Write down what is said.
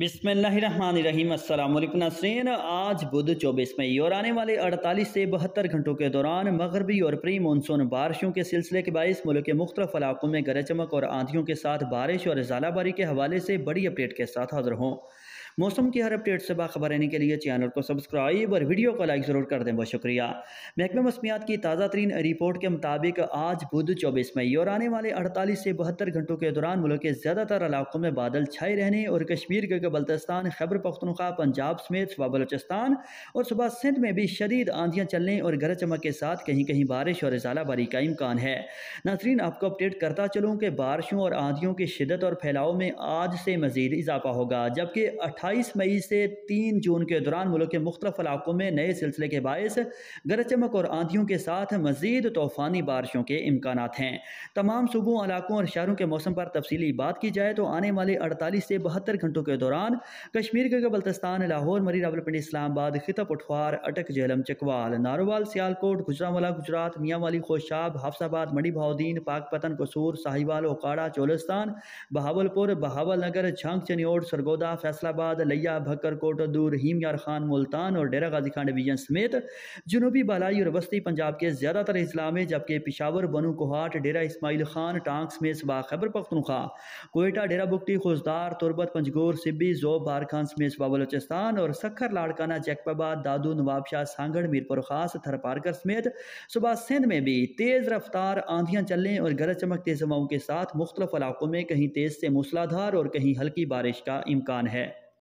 बिसमीम अल्लाम नसरीन आज बुध 24 मई और आने वाले 48 से बहत्तर घंटों के दौरान मगरबी और प्री मानसून बारिशों के सिलसिले के बायस मुल्क के मुख्तफ इलाकों में गरज चमक और आंधियों के साथ बारिश और झालाबारी के हवाले से बड़ी अपडेट के साथ हाजिर हों मौसम की हर अपडेट से बाखबर रहने के लिए चैनल को सब्सक्राइब और वीडियो को लाइक ज़रूर कर दें बहुत शुक्रिया महकमे मौसमियात की ताज़ा तरीन रिपोर्ट के मुताबिक आज बुध चौबीस मई और आने वाले अड़तालीस से बहत्तर घंटों के दौरान मुल्क के ज़्यादातर इलाकों में बादल छाए रहने और कश्मीर के बल्तिस्तान खैबर पख्तनख्वा पंजाब समेत सुबह बलोचिस्तान और सुबह सिंध में भी शदीद आंधियाँ चलने और गरज चमक के साथ कहीं कहीं बारिश और बारी का इम्कान है नाजरीन आपको अपडेट करता चलूँ कि बारिशों और आंधियों की शिदत और फैलाव में आज से मजीद इजाफा होगा जबकि अठारह अट्ठाईस मई से तीन जून के दौरान मुल्क के मुख्त इलाकों में नए सिलसिले के बायस गरज चमक और आंधियों के साथ मजीद तूफ़ानी बारिशों के इम्कान हैं तमाम सूबों इलाकों और शहरों के मौसम पर तफसली बात की जाए तो आने वाले अड़तालीस से बहत्तर घंटों के दौरान कश्मीर के बल्तस्तान लाहौर मरी रावलपिंडी इस्लामाबाद खिता पठवार अटक जेलम चकवाल नारोवाल सियालकोट गुजरावाला गुजरात मियाँवाली खोशाब हाफसाबाद मंडी भाउद्दीन पाकपतन कसूर साहिवाल ओकाड़ा चोलस्तान बहावलपुर बहावल नगर झांक चनियोड सरगोदा फैसलाबाद मुरादाबाद लिया भक्कर कोटोदूर हीम यार खान मुल्तान और डेरा गाजी खान डिवीजन समेत जनूबी बालाई और वस्ती पंजाब के ज़्यादातर इस्लाम है जबकि पिशावर बनू कोहाट डेरा इसमाइल खान टांग समेत सबा खैबर पख्तनखा कोयटा डेरा बुकटी खुजदार तुरबत पंजगोर सिब्बी जोब बार खान समेत सबा बलोचिस्तान और सखर लाड़काना जैकबाबाद दादू नवाबशाह शाह सांगड़ मीरपुर खास थर पारकर समेत सुबह सिंध में भी तेज़ रफ्तार आंधियां चलने और गरज चमक तेज हवाओं के साथ मुख्तलिफ इलाकों में कहीं तेज़ से मूसलाधार और कहीं हल्की बारिश का इम्कान है